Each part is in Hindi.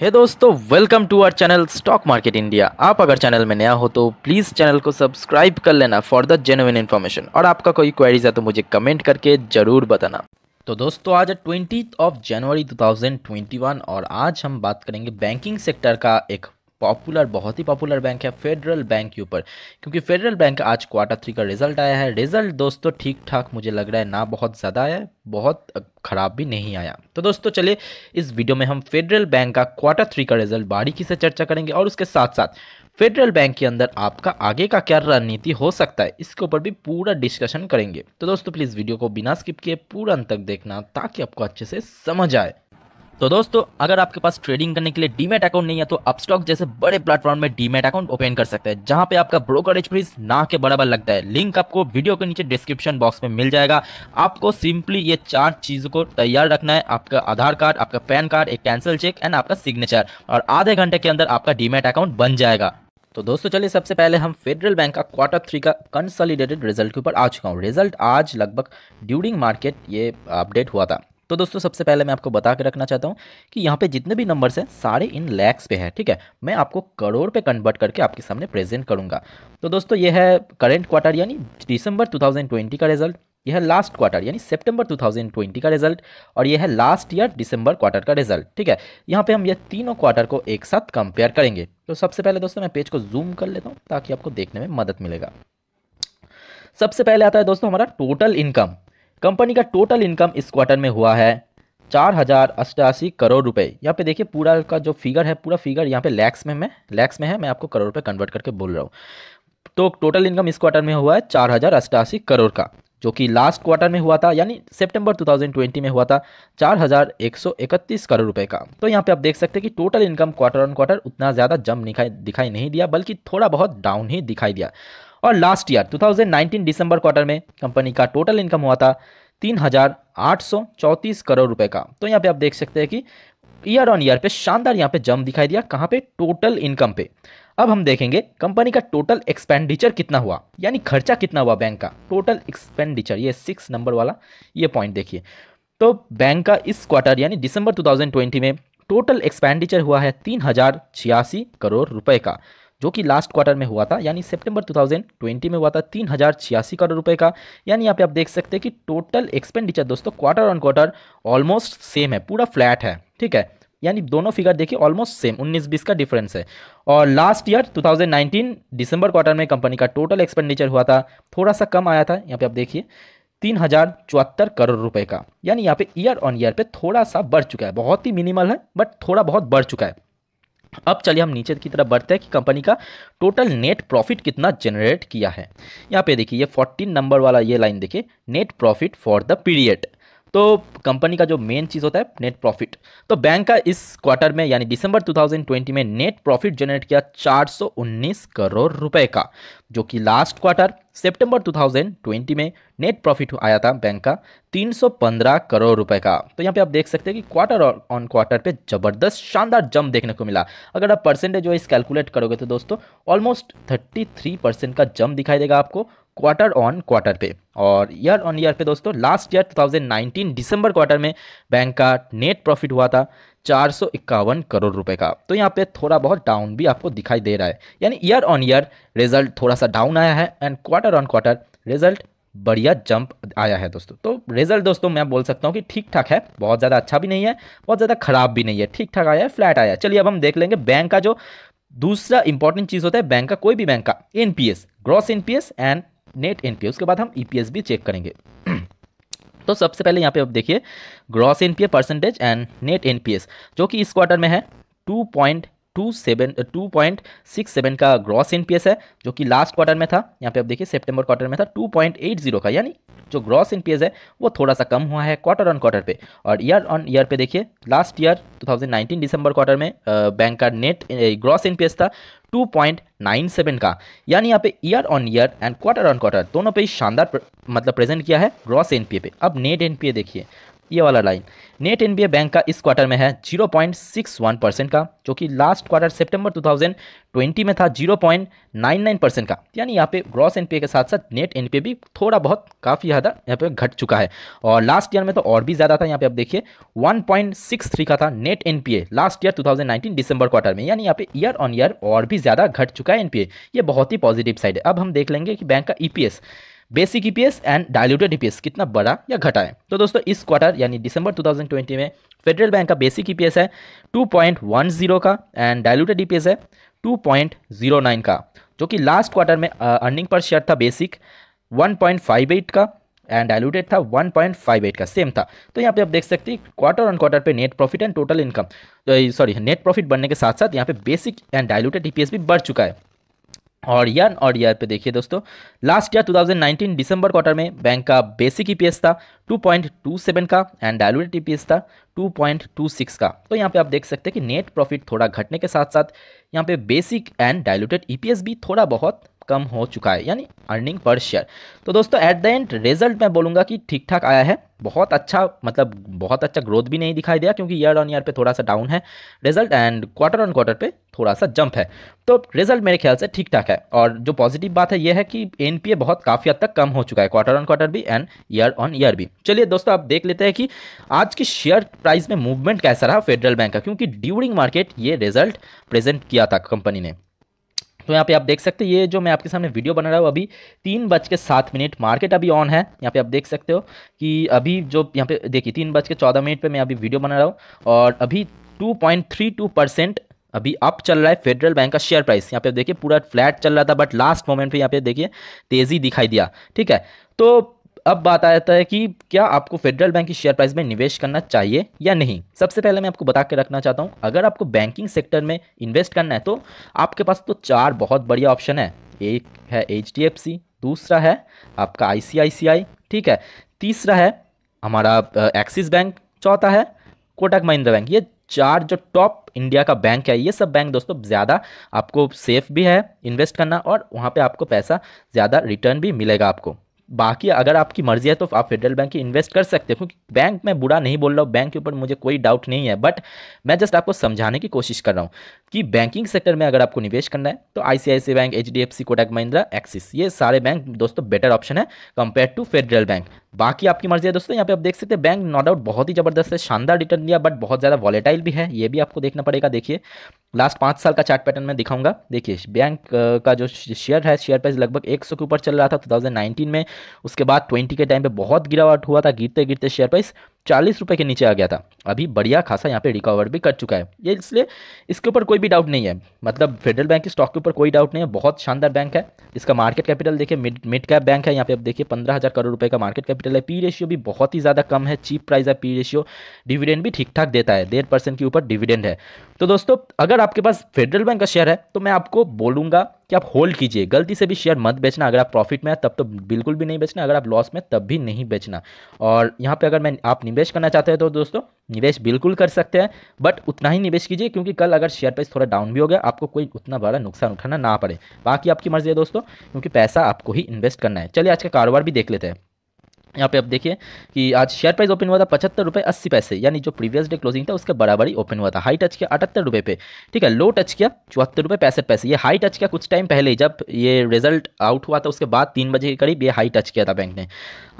हे hey दोस्तों welcome to our channel stock market India आप अगर चैनल में नया हो तो प्लीज़ चैनल को सब्सक्राइब कर लेना फॉर द जेनुइन इन्फॉर्मेशन और आपका कोई क्वेरीज है तो मुझे कमेंट करके ज़रूर बताना तो दोस्तों आज ट्वेंटी ऑफ जनवरी 2021 और आज हम बात करेंगे बैंकिंग सेक्टर का एक पॉपुलर बहुत ही पॉपुलर बैंक है फेडरल बैंक के ऊपर क्योंकि फेडरल बैंक आज क्वार्टर थ्री का रिजल्ट आया है रिजल्ट दोस्तों ठीक ठाक मुझे लग रहा है ना बहुत ज़्यादा आया बहुत ख़राब भी नहीं आया तो दोस्तों चलिए इस वीडियो में हम फेडरल बैंक का क्वार्टर थ्री का रिजल्ट बारीकी से चर्चा करेंगे और उसके साथ साथ फेडरल बैंक के अंदर आपका आगे का क्या रणनीति हो सकता है इसके ऊपर भी पूरा डिस्कशन करेंगे तो दोस्तों प्लीज़ वीडियो को बिना स्किप किए पूरा अंत तक देखना ताकि आपको अच्छे से समझ आए तो दोस्तों अगर आपके पास ट्रेडिंग करने के लिए डीमेट अकाउंट नहीं है तो अपस्टॉक जैसे बड़े प्लेटफॉर्म में डीमेट अकाउंट ओपन कर सकते हैं जहां पे आपका ब्रोकरेज फीस ना के बराबर लगता है लिंक आपको वीडियो के नीचे डिस्क्रिप्शन बॉक्स में मिल जाएगा आपको सिंपली ये चार चीज़ों को तैयार रखना है आपका आधार कार्ड आपका पैन कार्ड एक कैंसिल चेक एंड आपका सिग्नेचर और आधे घंटे के अंदर आपका डीमेट अकाउंट बन जाएगा तो दोस्तों चलिए सबसे पहले हम फेडरल बैंक का क्वार्टर थ्री का कंसोलिडेटेड रिजल्ट के ऊपर आ चुका हूँ रिजल्ट आज लगभग ड्यूरिंग मार्केट ये अपडेट हुआ था तो दोस्तों सबसे पहले मैं आपको बता के रखना चाहता हूँ कि यहाँ पे जितने भी नंबर्स हैं सारे इन लैक्स पे है ठीक है मैं आपको करोड़ पे कन्वर्ट करके आपके सामने प्रेजेंट करूँगा तो दोस्तों ये है करेंट क्वार्टर यानी दिसंबर 2020 का रिजल्ट यह है लास्ट क्वार्टर यानी सितंबर 2020 का रिजल्ट और यह है लास्ट ईयर दिसंबर क्वार्टर का रिजल्ट ठीक है यहाँ पे हम ये तीनों क्वार्टर को एक साथ कंपेयर करेंगे तो सबसे पहले दोस्तों मैं पेज को जूम कर लेता हूँ ताकि आपको देखने में मदद मिलेगा सबसे पहले आता है दोस्तों हमारा टोटल इनकम कंपनी का टोटल इनकम इस क्वार्टर में हुआ है चार हज़ार अठासी करोड़ रुपए यहाँ पे देखिए पूरा का जो फिगर है पूरा फिगर यहाँ पे लैक्स में मैं लैक्स में है मैं आपको करोड़ रुपए कन्वर्ट करके बोल रहा हूँ तो टोटल इनकम इस क्वार्टर में हुआ है चार हज़ार अठासी करोड़ का जो कि लास्ट क्वार्टर में हुआ था यानी सितंबर 2020 में हुआ था चार हज़ार एक सौ इकतीस करोड़ रुपए का तो यहाँ पे आप देख सकते हैं कि total income quarter on quarter उतना ज़्यादा जम दिखाई दिखाई नहीं दिया बल्कि थोड़ा बहुत डाउन ही दिखाई दिया और लास्ट ईयर 2019 दिसंबर क्वार्टर में कंपनी का टोटल इनकम हुआ था तीन हज़ार आठ सौ करोड़ रुपए का तो यहाँ पे आप देख सकते हैं कि ईयर ऑन ईयर पे शानदार यहाँ पे जम दिखाई दिया कहाँ पे टोटल इनकम पे अब हम देखेंगे कंपनी का टोटल एक्सपेंडिचर कितना हुआ यानी खर्चा कितना हुआ बैंक का टोटल एक्सपेंडिचर ये सिक्स नंबर वाला ये पॉइंट देखिए तो बैंक का इस क्वार्टर यानी दिसंबर 2020 में टोटल एक्सपेंडिचर हुआ है तीन हज़ार छियासी करोड़ रुपए का जो कि लास्ट क्वार्टर में हुआ था यानी सितंबर 2020 में हुआ था तीन हज़ार छियासी करोड़ रुपए का यानी यहाँ पे आप देख सकते हैं कि टोटल एक्सपेंडिचर दोस्तों quarter on quarter almost same है पूरा फ्लैट है ठीक है यानी दोनों फिगर देखिए ऑलमोस्ट सेम 19-20 का डिफरेंस है और लास्ट ईयर 2019 दिसंबर क्वार्टर में कंपनी का टोटल एक्सपेंडिचर हुआ था थोड़ा सा कम आया था यहाँ पे आप देखिए तीन हज़ार चौहत्तर करोड़ रुपए का यानी यहाँ पे ईयर ऑन ईयर पे थोड़ा सा बढ़ चुका है बहुत ही मिनिमल है बट थोड़ा बहुत बढ़ चुका है अब चलिए हम नीचे की तरफ बढ़ते हैं कि कंपनी का टोटल नेट प्रॉफिट कितना जनरेट किया है यहाँ पे देखिए ये फोर्टीन नंबर वाला ये लाइन देखिए net profit for the period तो कंपनी का जो मेन चीज़ होता है नेट प्रॉफिट तो बैंक का इस क्वार्टर में यानी दिसंबर 2020 में नेट प्रॉफिट जनरेट किया 419 करोड़ रुपए का जो कि लास्ट क्वार्टर सितंबर 2020 में नेट प्रॉफिट आया था बैंक का 315 करोड़ रुपए का तो यहाँ पे आप देख सकते हैं कि क्वार्टर ऑन क्वार्टर पे जबरदस्त शानदार जम देखने को मिला अगर आप परसेंटेज वाइज कैलकुलेट करोगे तो दोस्तों ऑलमोस्ट 33 परसेंट का जम दिखाई देगा आपको क्वार्टर ऑन क्वार्टर पे और ईयर ऑन ईयर पे दोस्तों लास्ट ईयर 2019 दिसंबर क्वार्टर में बैंक का नेट प्रॉफिट हुआ था चार करोड़ रुपए का तो यहाँ पे थोड़ा बहुत डाउन भी आपको दिखाई दे रहा है यानी ईयर ऑन ईयर रिजल्ट थोड़ा सा डाउन आया है and quarter on quarter result बढ़िया जंप आया है दोस्तों तो रिजल्ट दोस्तों मैं बोल सकता हूँ कि ठीक ठाक है बहुत ज़्यादा अच्छा भी नहीं है बहुत ज़्यादा खराब भी नहीं है ठीक ठाक आया है फ्लैट आया चलिए अब हम देख लेंगे बैंक का जो दूसरा इंपॉर्टेंट चीज़ होता है बैंक का कोई भी बैंक का एन gross NPS and net NPA उसके बाद हम ईपीएस e भी चेक करेंगे तो सबसे पहले यहाँ पे आप देखिए gross NPA percentage and net NPS जो कि इस क्वार्टर में है two point two seven two point six seven का ग्रॉस एनपीएस है जो कि लास्ट क्वार्टर में था यहाँ पे आप देखिए सितंबर क्वार्टर में था टू पॉइंट एट जीरो का यानी जो ग्रॉस एनपीएस है वो थोड़ा सा कम हुआ है क्वार्टर ऑन क्वार्टर पे और ईयर ऑन ईयर पे देखिए लास्ट ईयर 2019 दिसंबर क्वार्टर में बैंक का नेट ग्रॉस एनपीएस था 2.97 का यानी यहाँ पे year on year and quarter on quarter दोनों पे शानदार मतलब प्रेजेंट किया है ग्रॉस एनपीए पे अब नेट एनपीए देखिए ये वाला लाइन नेट एन बैंक का इस क्वार्टर में है 0.61 परसेंट का जो कि लास्ट क्वार्टर सितंबर 2020 में था 0.99 परसेंट का यानी यहाँ पे ग्रॉस एनपीए के साथ साथ नेट एनपीए भी थोड़ा बहुत काफ़ी ज़्यादा यहाँ पे घट चुका है और लास्ट ईयर में तो और भी ज़्यादा था यहाँ पे आप देखिए 1.63 का था नेट एनपीए लास्ट ईयर 2019 दिसंबर क्वार्टर में यानी यहाँ पे ईयर ऑन ईयर और भी ज़्यादा घट चुका है एनपीए ये बहुत ही पॉजिटिव साइड है अब हम देख लेंगे कि बैंक का EPS e basic EPS and diluted EPS कितना बढ़ा या घटा है तो दोस्तों इस क्वार्टर यानी दिसंबर 2020 में फेडरल बैंक का बेसिक ईपीएस e है 2.10 का एंड डायलूटेड ईपीएस है 2.09 का जो कि लास्ट क्वार्टर में अर्निंग पर शेयर था बेसिक 1.58 का एंड डायलूटेड था 1.58 का सेम था तो यहाँ पे आप देख सकते हैं क्वार्टर ऑन क्वार्टर पे net profit and total income sorry net profit बढ़ने के साथ साथ यहाँ पे बेसिक एंड डायलूटेड ईपीएस भी बढ़ चुका है और ईयर और ईयर पे देखिए दोस्तों लास्ट ईयर 2019 दिसंबर क्वार्टर में बैंक का बेसिक ईपीएस e था 2.27 का एंड डायलूटेड ईपीएस था 2.26 का तो यहाँ पे आप देख सकते हैं कि नेट प्रॉफिट थोड़ा घटने के साथ साथ यहाँ पे बेसिक एंड डायलूटेड ईपीएस भी थोड़ा बहुत कम हो चुका है यानी अर्निंग पर शेयर तो दोस्तों एट द एंड रिजल्ट मैं बोलूँगा कि ठीक ठाक आया है बहुत अच्छा मतलब बहुत अच्छा ग्रोथ भी नहीं दिखाई दिया क्योंकि ईयर ऑन ईयर पे थोड़ा सा डाउन है result and quarter on quarter पे थोड़ा सा जंप है तो रिजल्ट मेरे ख्याल से ठीक ठाक है और जो पॉजिटिव बात है ये है कि एन बहुत काफ़ी हद तक कम हो चुका है क्वार्टर ऑन क्वार्टर भी एंड ईयर ऑन ईयर भी चलिए दोस्तों आप देख लेते हैं कि आज की शेयर प्राइस में मूवमेंट कैसा रहा फेडरल बैंक का क्योंकि ड्यूरिंग मार्केट ये रिजल्ट प्रेजेंट किया था कंपनी ने तो यहाँ पे आप देख सकते हैं ये जो मैं आपके सामने वीडियो बना रहा हूँ अभी तीन बज के सात मिनट मार्केट अभी ऑन है यहाँ पे आप देख सकते हो कि अभी जो यहाँ पे देखिए तीन बज के चौदह मिनट पर मैं अभी वीडियो बना रहा हूँ और अभी two point three two percent अभी अप चल रहा है फेडरल बैंक का शेयर प्राइस यहाँ पे देखिए पूरा फ्लैट चल रहा था बट लास्ट मोमेंट पे यहाँ पे देखिए तेज़ी दिखाई दिया ठीक है तो अब बात आ जाता है कि क्या आपको फेडरल बैंक की शेयर प्राइस में निवेश करना चाहिए या नहीं सबसे पहले मैं आपको बता के रखना चाहता हूँ अगर आपको बैंकिंग सेक्टर में इन्वेस्ट करना है तो आपके पास तो चार बहुत बढ़िया ऑप्शन है एक है एच दूसरा है आपका आई ठीक है तीसरा है हमारा एक्सिस बैंक चौथा है कोटक महिंद्रा बैंक ये चार जो टॉप इंडिया का बैंक है ये सब बैंक दोस्तों ज़्यादा आपको सेफ भी है इन्वेस्ट करना और वहाँ पे आपको पैसा ज़्यादा रिटर्न भी मिलेगा आपको बाकी अगर आपकी मर्जी है तो आप फेडरल बैंक की इन्वेस्ट कर सकते हो क्योंकि बैंक में बुरा नहीं बोल रहा हूँ बैंक के ऊपर मुझे कोई डाउट नहीं है बट मैं जस्ट आपको समझाने की कोशिश कर रहा हूँ कि बैंकिंग सेक्टर में अगर आपको निवेश करना है तो ICICI bank H D F C Kotak Mahindra Axis ये सारे बैंक दोस्तों बेटर ऑप्शन है कंपेयर टू फेडरल बैंक बाकी आपकी मर्जी है दोस्तों यहाँ पे आप देख सकते हैं बैंक नो डाउट बहुत ही जबरदस्त है शानदार रिटर्न दिया बट बहुत ज़्यादा वॉलेटाइल भी है ये भी आपको देखना पड़ेगा देखिए लास्ट पाँच साल का चार्ट पैटर्न मैं दिखाऊंगा देखिए बैंक का जो शेयर है शेयर प्राइस लगभग एक के ऊपर चल रहा था टू में उसके बाद ट्वेंटी के टाइम पर बहुत गिरावट हुआ था गिरते गिरते शेयर प्राइस चालीस रुपये के नीचे आ गया था अभी बढ़िया खासा यहाँ पे रिकवर भी कर चुका है ये इसलिए इसके ऊपर कोई भी डाउट नहीं है मतलब फेडरल बैंक के स्टॉक के ऊपर कोई डाउट नहीं है बहुत शानदार बैंक है इसका मार्केट कैपिटल देखिए मिड मिड कैप बैंक है यहाँ पे आप देखिए पंद्रह हज़ार करोड़ रुपये का मार्केट कैपिटल है पी रेशियो भी बहुत ही ज़्यादा कम है चीप प्राइस है पी रेशियो डिविडेंड भी ठीक ठाक देता है डेढ़ परसेंट के ऊपर डिविडेंड है तो दोस्तों अगर आपके पास फेडरल बैंक का शेयर है तो मैं आपको बोलूँगा कि आप होल्ड कीजिए गलती से भी शेयर मत बेचना अगर आप प्रॉफिट में है तब तो बिल्कुल भी नहीं बेचना अगर आप लॉस में तब भी नहीं बेचना और यहाँ पे अगर मैं आप निवेश करना चाहते हैं तो दोस्तों निवेश बिल्कुल कर सकते हैं बट उतना ही निवेश कीजिए क्योंकि कल अगर शेयर प्राइस थोड़ा डाउन भी हो गया आपको कोई उतना बड़ा नुकसान उठाना ना पड़े बाकी आपकी मर्जी है दोस्तों क्योंकि पैसा आपको ही इन्वेस्ट करना है चलिए आज का कारोबार भी देख लेते हैं यहाँ पे आप देखिए कि आज शेयर प्राइस ओपन हुआ था पचहत्तर रुपये अस्सी पैसे यानी जो प्रीवियस डे क्लोजिंग था उसके बराबर ही ओपन हुआ था हाई टच किया अठहत्तर रुपये पे ठीक है लो टच किया चौहत्तर रुपये पैंसठ पैसे ये हाई टच किया कुछ टाइम पहले ही जब ये रिजल्ट आउट हुआ था उसके बाद तीन बजे के करीब ये हाई टच किया था बैंक ने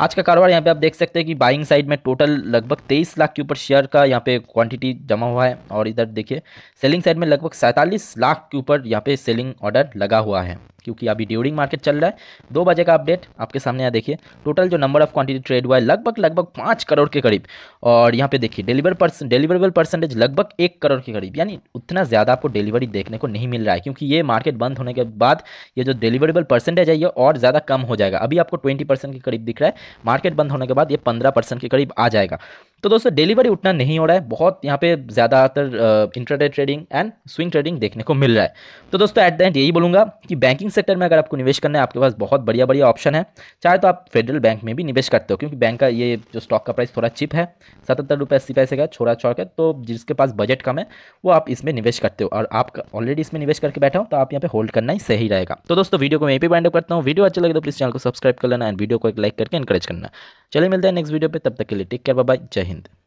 आज का कारोबार यहाँ पे आप देख सकते हैं कि बाइंग साइड में टोटल लगभग तेईस लाख के ऊपर शेयर का यहाँ पे क्वांटिटी जमा हुआ है और इधर देखिए सेलिंग साइड में लगभग सैंतालीस लाख के ऊपर यहाँ पे सेलिंग ऑर्डर लगा हुआ है क्योंकि अभी ड्यूरिंग मार्केट चल रहा है दो बजे का अपडेट आपके सामने यहाँ देखिए टोटल जो नंबर ऑफ क्वांटिटी ट्रेड हुआ है लगभग लगभग पाँच करोड़ के करीब और यहाँ पे देखिए डिलीवर परसेंट डिलीवरेबल परसेंटेज लगभग एक करोड़ के करीब यानी उतना ज़्यादा आपको डिलीवरी देखने को नहीं मिल रहा है क्योंकि ये मार्केट बंद होने के बाद ये जो डिलीवरेबल परसेंटेज है ये और ज़्यादा कम हो जाएगा अभी आपको ट्वेंटी के करीब दिख रहा है मार्केट बंद होने के बाद ये पंद्रह के करीब आ जाएगा तो दोस्तों डिलीवरी उठना नहीं हो रहा है बहुत यहाँ पे ज़्यादातर internet trading and swing trading देखने को मिल रहा है तो दोस्तों एट द एंड यही बोलूँगा कि बैंकिंग सेक्टर में अगर आपको निवेश करना है आपके पास बहुत बढ़िया बढ़िया ऑप्शन है चाहे तो आप फेडरल बैंक में भी निवेश करते हो क्योंकि बैंक का ये जो स्टॉक का प्राइस थोड़ा चिप है सतहत्तर रुपये अस्सी पैसे का छोड़ा छोड़ है तो जिसके पास बजट कम है वो आप इसमें निवेश करते हो और आप ऑलरेडी इसमें निवेश करके बैठा हो तो आप यहाँ पे होल्ड करना ही सही रहेगा तो दोस्तों वीडियो को मैं भी बैंड करता हूँ वीडियो अच्छा लगे तो प्लीज़ चैनल को सब्सक्राइब कर लेना एंड वीडियो को एक लाइक करके इनकेज करना चले मिलते हैं नेक्स्ट वीडियो पर तब तक के लिए टेक केयर बाय जय dahinter.